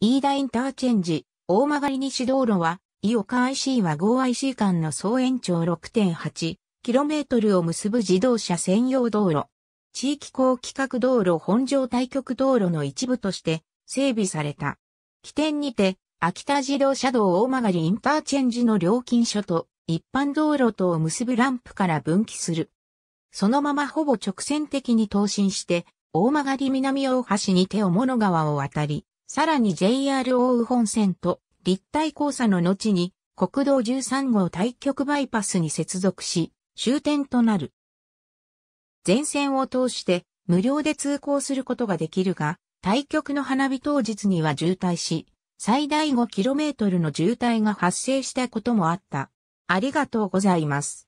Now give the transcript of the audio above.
飯田インターチェンジ、大曲西道路は、井岡 IC は 5IC 間の総延長 6.8km を結ぶ自動車専用道路。地域高規格道路本庄対局道路の一部として整備された。起点にて、秋田自動車道大曲インターチェンジの料金所と一般道路とを結ぶランプから分岐する。そのままほぼ直線的に投進して、大曲南大橋に手を物川を渡り、さらに JR 大宇本線と立体交差の後に国道13号対極バイパスに接続し、終点となる。全線を通して無料で通行することができるが、対局の花火当日には渋滞し、最大 5km の渋滞が発生したこともあった。ありがとうございます。